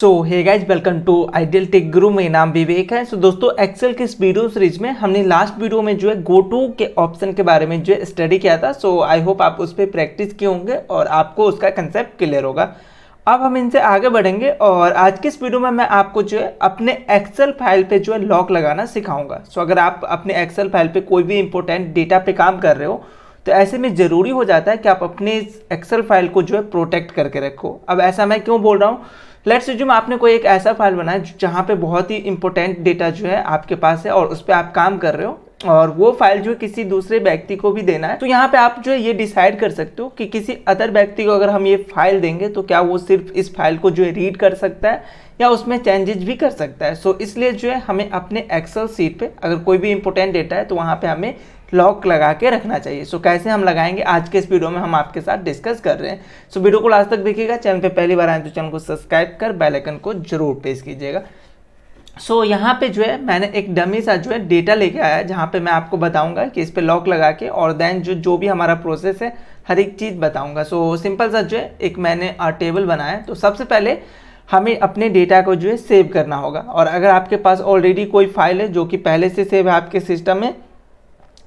so hey guys welcome to ideal tech guru मेरा नाम विवेक है सो so, दोस्तों एक्सेल के इस वीडियो सीरीज में हमने लास्ट वीडियो में जो है गो टू के ऑप्शन के बारे में जो है स्टडी किया था सो आई होप आप उस पर प्रैक्टिस किए होंगे और आपको उसका कंसेप्ट क्लियर होगा अब हम इनसे आगे बढ़ेंगे और आज के इस वीडियो में मैं आपको जो है अपने एक्सेल फाइल पे जो है लॉक लगाना सिखाऊंगा सो so, अगर आप अपने एक्सेल फाइल पे कोई भी इंपॉर्टेंट डेटा पे काम कर रहे हो तो ऐसे में ज़रूरी हो जाता है कि आप अपने एक्सेल फाइल को जो है प्रोटेक्ट करके रखो अब ऐसा मैं क्यों बोल रहा हूँ लेट्स जूम आपने कोई एक ऐसा फाइल बनाया जहाँ पे बहुत ही इंपॉर्टेंट डेटा जो है आपके पास है और उस पर आप काम कर रहे हो और वो फाइल जो है किसी दूसरे व्यक्ति को भी देना है तो यहाँ पे आप जो है ये डिसाइड कर सकते हो कि किसी अदर व्यक्ति को अगर हम ये फाइल देंगे तो क्या वो सिर्फ इस फाइल को जो है रीड कर सकता है या उसमें चेंजेज भी कर सकता है सो so, इसलिए जो है हमें अपने एक्सेल सीट पे अगर कोई भी इंपॉर्टेंट डेटा है तो वहाँ पे हमें लॉक लगा के रखना चाहिए सो कैसे हम लगाएंगे आज के इस वीडियो में हम आपके साथ डिस्कस कर रहे हैं सो वीडियो को लास्ट तक देखिएगा चैनल पे पहली बार आए तो चैनल को सब्सक्राइब कर बेलाइकन को जरूर प्रेस कीजिएगा सो so, यहाँ पे जो है मैंने एक डमी सा जो है डेटा लेके आया है जहाँ पे मैं आपको बताऊंगा कि इस पर लॉक लगा के और देन जो जो भी हमारा प्रोसेस है हर एक चीज़ बताऊंगा सो so, सिंपल सा जो है एक मैंने टेबल बनाया तो सबसे पहले हमें अपने डेटा को जो है सेव करना होगा और अगर आपके पास ऑलरेडी कोई फाइल है जो कि पहले से सेव है आपके सिस्टम में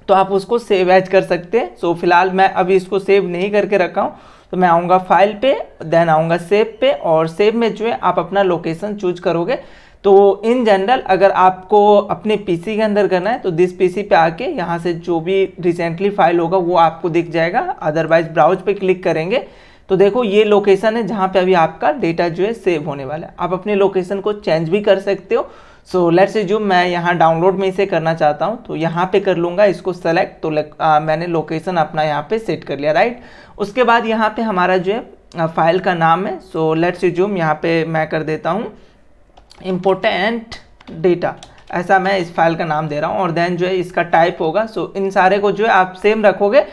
तो आप उसको सेव एज कर सकते हैं सो फिलहाल मैं अभी इसको सेव नहीं करके रखा हूँ तो मैं आऊँगा फाइल पे देन आऊँगा सेव पे और सेव में जो है आप अपना लोकेशन चूज करोगे तो इन जनरल अगर आपको अपने पीसी के अंदर करना है तो दिस पीसी पे आके यहाँ से जो भी रिसेंटली फाइल होगा वो आपको दिख जाएगा अदरवाइज ब्राउज पे क्लिक करेंगे तो देखो ये लोकेशन है जहाँ पे अभी आपका डेटा जो है सेव होने वाला है आप अपने लोकेशन को चेंज भी कर सकते हो सो लेट्स से मैं यहाँ डाउनलोड में इसे करना चाहता हूँ तो यहाँ पे कर लूँगा इसको सेलेक्ट तो आ, मैंने लोकेशन अपना यहाँ पे सेट कर लिया राइट उसके बाद यहाँ पे हमारा जो है फाइल का नाम है सो लेट्स रिज्यूम यहाँ पे मैं कर देता हूँ इम्पोर्टेंट डेटा ऐसा मैं इस फाइल का नाम दे रहा हूँ और देन जो है इसका टाइप होगा सो so, इन सारे को जो है आप सेम रखोगे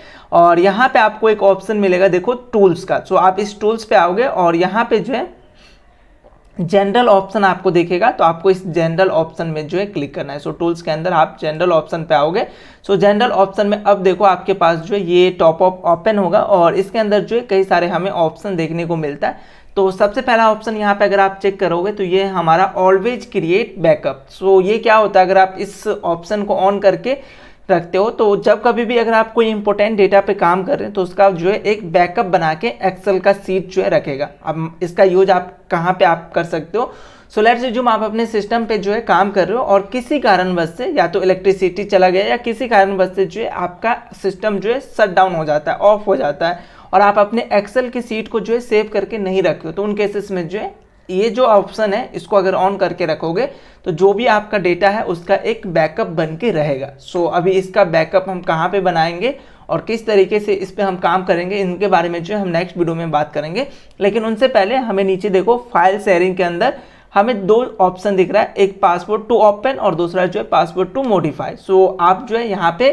और यहाँ पे आपको एक ऑप्शन मिलेगा देखो टूल्स का सो so, आप इस टूल्स पे आओगे और यहाँ पे जो है जनरल ऑप्शन आपको देखेगा तो आपको इस जनरल ऑप्शन में जो है क्लिक करना है सो so, टूल्स के अंदर आप जनरल ऑप्शन पे आओगे सो जनरल ऑप्शन में अब देखो आपके पास जो है ये टॉप ऑप ओपन होगा और इसके अंदर जो है कई सारे हमें ऑप्शन देखने को मिलता है तो सबसे पहला ऑप्शन यहाँ पे अगर आप चेक करोगे तो ये हमारा ऑलवेज क्रिएट बैकअप सो ये क्या होता है अगर आप इस ऑप्शन को ऑन करके रखते हो तो जब कभी भी अगर आप कोई इंपॉर्टेंट डेटा पे काम कर रहे हैं तो उसका जो है एक बैकअप बना के एक्सेल का सीट जो है रखेगा अब इसका यूज आप कहाँ पे आप कर सकते हो सो लेट से जूम आप अपने सिस्टम पे जो है काम कर रहे हो और किसी कारणवश से या तो इलेक्ट्रिसिटी चला गया या किसी कारणवश से जो है आपका सिस्टम जो है शट डाउन हो जाता है ऑफ हो जाता है और आप अपने एक्सेल की सीट को जो है सेव करके नहीं रखे हो तो उन केसेस में जो है ये जो ऑप्शन है इसको अगर ऑन करके रखोगे तो जो भी आपका डेटा है उसका एक बैकअप बन के रहेगा सो so, अभी इसका बैकअप हम कहाँ पे बनाएंगे और किस तरीके से इस पर हम काम करेंगे इनके बारे में जो हम नेक्स्ट वीडियो में बात करेंगे लेकिन उनसे पहले हमें नीचे देखो फाइल शेयरिंग के अंदर हमें दो ऑप्शन दिख रहा है एक पासपोर्ट टू ओपन और दूसरा जो है पासपोर्ट टू मोडिफाई सो आप जो है यहाँ पे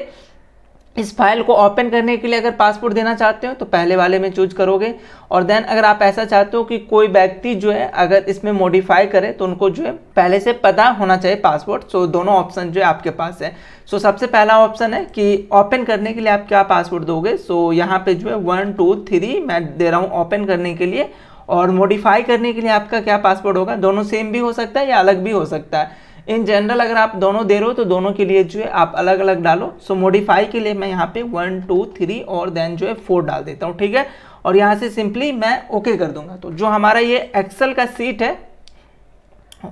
इस फाइल को ओपन करने के लिए अगर पासपोर्ट देना चाहते हो तो पहले वाले में चूज करोगे और देन अगर आप ऐसा चाहते हो कि कोई व्यक्ति जो है अगर इसमें मॉडिफाई करे तो उनको जो है पहले से पता होना चाहिए पासपोर्ट सो दोनों ऑप्शन जो है आपके पास है सो सबसे पहला ऑप्शन है कि ओपन करने के लिए आप क्या पासपोर्ट दोगे सो यहाँ पर जो है वन टू थ्री मैं दे रहा हूँ ओपन करने के लिए और मॉडिफाई करने के लिए आपका क्या पासपोर्ट होगा दोनों सेम भी हो सकता है या अलग भी हो सकता है इन जनरल अगर आप दोनों दे रहे हो तो दोनों के लिए जो है आप अलग अलग डालो सो मोडिफाई के लिए मैं यहाँ पे वन टू थ्री और देन जो है फोर डाल देता हूँ ठीक है और यहाँ से सिंपली मैं ओके कर दूंगा तो जो हमारा ये एक्सेल का सीट है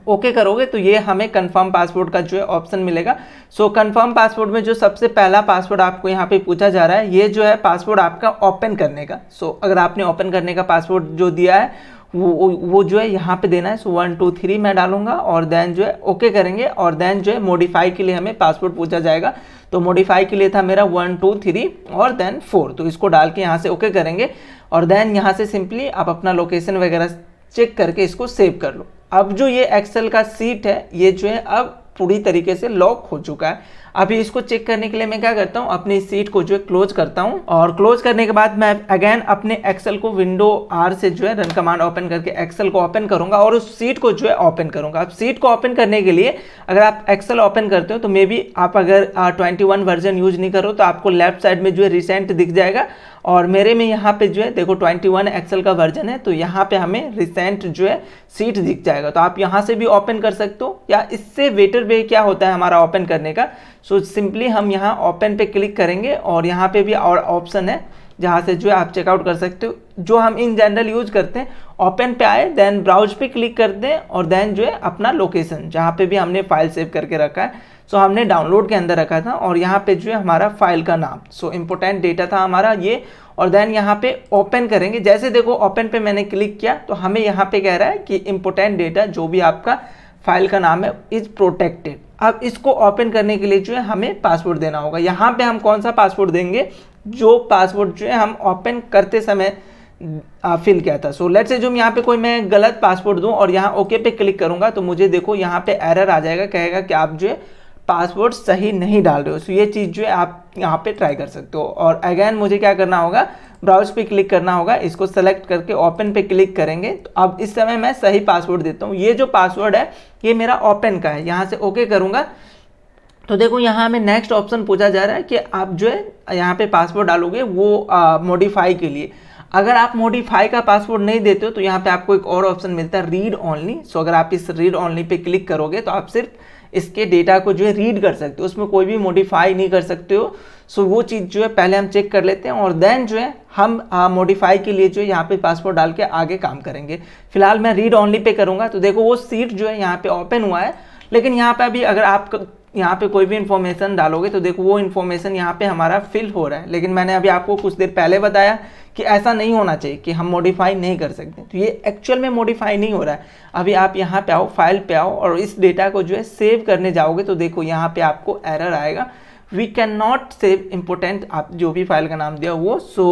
ओके okay करोगे तो ये हमें कंफर्म पासवर्ड का जो है ऑप्शन मिलेगा सो कंफर्म पासवर्ड में जो सबसे पहला पासवर्ड आपको यहाँ पे पूछा जा रहा है ये जो है पासवर्ड आपका ओपन करने का सो so, अगर आपने ओपन करने का पासवर्ड जो दिया है वो वो जो है यहाँ पे देना है सो वन टू थ्री मैं डालूंगा और देन जो है ओके okay करेंगे और देन जो है मॉडिफाई के लिए हमें पासवर्ड पूछा जाएगा तो मॉडिफाई के लिए था मेरा वन टू थ्री और देन फोर तो इसको डाल के यहाँ से ओके okay करेंगे और देन यहाँ से सिंपली आप अपना लोकेशन वगैरह चेक करके इसको सेव कर लो अब जो ये एक्सेल का सीट है ये जो है अब पूरी तरीके से लॉक हो चुका है अभी इसको चेक करने के लिए मैं क्या करता हूँ अपनी सीट को जो है क्लोज करता हूँ और क्लोज करने के बाद मैं अगेन अपने एक्सेल को विंडो आर से जो है रन कमांड ओपन करके एक्सेल को ओपन करूंगा और उस सीट को जो है ओपन करूंगा अब सीट को ओपन करने के लिए अगर आप एक्सेल ओपन करते हो तो मे बी आप अगर ट्वेंटी वर्जन यूज नहीं करो तो आपको लेफ्ट साइड में जो है रिसेंट दिख जाएगा और मेरे में यहाँ पे जो है देखो 21 एक्सेल का वर्जन है तो यहाँ पे हमें रिसेंट जो है सीट दिख जाएगा तो आप यहाँ से भी ओपन कर सकते हो या इससे बेटर वे क्या होता है हमारा ओपन करने का सो so, सिंपली हम यहाँ ओपन पे क्लिक करेंगे और यहाँ पे भी और ऑप्शन है जहाँ से जो है आप चेकआउट कर सकते हो जो हम इन जनरल यूज करते हैं ओपन पे आए देन ब्राउज पे क्लिक करते हैं और देन जो है अपना लोकेशन जहाँ पे भी हमने फाइल सेव करके रखा है सो so, हमने डाउनलोड के अंदर रखा था और यहाँ पे जो है हमारा फाइल का नाम सो इम्पोर्टेंट डेटा था हमारा ये और देन यहाँ पे ओपन करेंगे जैसे देखो ओपन पे मैंने क्लिक किया तो हमें यहाँ पे कह रहा है कि इम्पोर्टेंट डेटा जो भी आपका फाइल का नाम है इज प्रोटेक्टेड अब इसको ओपन करने के लिए जो है हमें पासवर्ड देना होगा यहाँ पे हम कौन सा पासवर्ड देंगे जो पासवर्ड जो है हम ओपन करते समय फिल किया था सो लेट से जो यहाँ पे कोई मैं गलत पासवर्ड दूँ और यहाँ ओके पे क्लिक करूँगा तो मुझे देखो यहाँ पे एरर आ जाएगा कहेगा कि आप जो है पासवर्ड सही नहीं डाल रहे हो सो ये चीज़ जो है आप यहाँ पे ट्राई कर सकते हो और अगेन मुझे क्या करना होगा ब्राउज पे क्लिक करना होगा इसको सेलेक्ट करके ओपन पे क्लिक करेंगे तो अब इस समय मैं सही पासवर्ड देता हूँ ये जो पासवर्ड है ये मेरा ओपन का है यहाँ से ओके करूँगा तो देखो यहाँ हमें नेक्स्ट ऑप्शन पूछा जा रहा है कि आप जो है यहाँ पे पासवर्ड डालोगे वो मॉडिफाई के लिए अगर आप मॉडिफाई का पासवर्ड नहीं देते हो तो यहाँ पे आपको एक और ऑप्शन मिलता है रीड ऑनली सो अगर आप इस रीड ऑनली पे क्लिक करोगे तो आप सिर्फ इसके डेटा को जो है रीड कर सकते हो उसमें कोई भी मॉडिफाई नहीं कर सकते हो सो वो चीज़ जो है पहले हम चेक कर लेते हैं और देन जो है हम मॉडिफाई हाँ, के लिए जो है यहाँ पे पासपोर्ट डाल के आगे काम करेंगे फिलहाल मैं रीड ऑनली पे करूँगा तो देखो वो सीट जो है यहाँ पे ओपन हुआ है लेकिन यहाँ पे अभी अगर आप यहाँ पे कोई भी इन्फॉर्मेशन डालोगे तो देखो वो इन्फॉर्मेशन यहाँ पे हमारा फिल हो रहा है लेकिन मैंने अभी आपको कुछ देर पहले बताया कि ऐसा नहीं होना चाहिए कि हम मॉडिफाई नहीं कर सकते तो ये एक्चुअल में मॉडिफाई नहीं हो रहा है अभी आप यहाँ पे आओ फाइल पे आओ और इस डेटा को जो है सेव करने जाओगे तो देखो यहाँ पर आपको एरर आएगा we can not save important आप जो भी फाइल का नाम दिया वो सो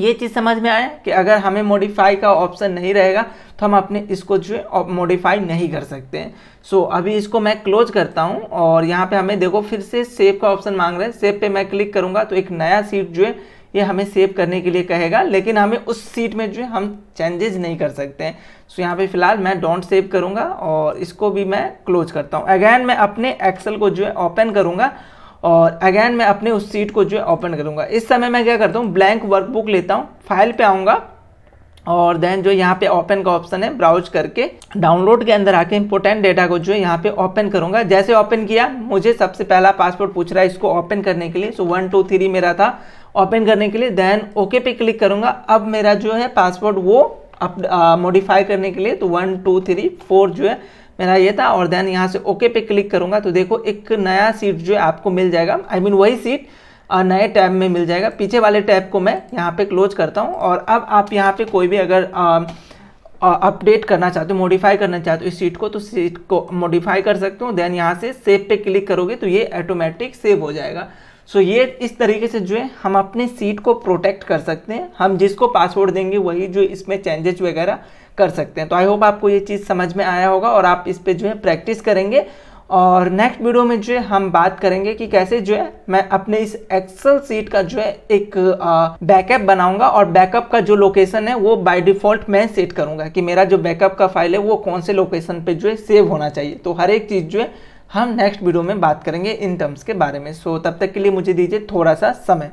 ये चीज़ समझ में आया कि अगर हमें मॉडिफाई का ऑप्शन नहीं रहेगा तो हम अपने इसको जो है मॉडिफाई नहीं कर सकते हैं सो so, अभी इसको मैं क्लोज करता हूँ और यहाँ पे हमें देखो फिर से सेव का ऑप्शन मांग रहे हैं सेव पे मैं क्लिक करूँगा तो एक नया सीट जो है ये हमें सेव करने के लिए कहेगा लेकिन हमें उस सीट में जो है हम चेंजेज नहीं कर सकते हैं सो so, यहाँ पर फिलहाल मैं डोंट सेव करूँगा और इसको भी मैं क्लोज करता हूँ अगैन मैं अपने एक्सल को जो है ओपन करूँगा और अगेन मैं अपने उस सीट को जो है ओपन करूँगा इस समय मैं क्या करता हूँ ब्लैंक वर्कबुक लेता हूँ फाइल पे आऊँगा और देन जो यहाँ पे ओपन का ऑप्शन है ब्राउज करके डाउनलोड के अंदर आके इंपोर्टेंट डेटा को जो है यहाँ पे ओपन करूँगा जैसे ओपन किया मुझे सबसे पहला पासपोर्ट पूछ रहा है इसको ओपन करने के लिए सो वन टू थ्री मेरा था ओपन करने के लिए देन ओके पे क्लिक करूँगा अब मेरा जो है पासपोर्ट वो अप मॉडिफाई uh, करने के लिए तो वन टू थ्री फोर जो है मेरा ये था और देन यहाँ से ओके पे क्लिक करूँगा तो देखो एक नया सीट जो है आपको मिल जाएगा आई I मीन mean, वही सीट नए टैब में मिल जाएगा पीछे वाले टैब को मैं यहाँ पे क्लोज करता हूँ और अब आप यहाँ पे कोई भी अगर अपडेट करना चाहते हो मॉडिफाई करना चाहते हो इस सीट को तो सीट को मॉडिफाई कर सकते हो देन यहाँ से सेव पे क्लिक करोगे तो ये ऑटोमेटिक सेव हो जाएगा सो so ये इस तरीके से जो है हम अपने सीट को प्रोटेक्ट कर सकते हैं हम जिसको पासवर्ड देंगे वही जो इसमें चेंजेज वगैरह कर सकते हैं तो आई होप आपको ये चीज़ समझ में आया होगा और आप इस पर जो है प्रैक्टिस करेंगे और नेक्स्ट वीडियो में जो है हम बात करेंगे कि कैसे जो है मैं अपने इस एक्सेल सीट का जो है एक बैकअप बनाऊंगा और बैकअप का जो लोकेशन है वो बाय डिफॉल्ट मैं सेट करूंगा कि मेरा जो बैकअप का फाइल है वो कौन से लोकेशन पे जो है सेव होना चाहिए तो हर एक चीज़ जो है हम नेक्स्ट वीडियो में बात करेंगे इन टर्म्स के बारे में सो तब तक के लिए मुझे दीजिए थोड़ा सा समय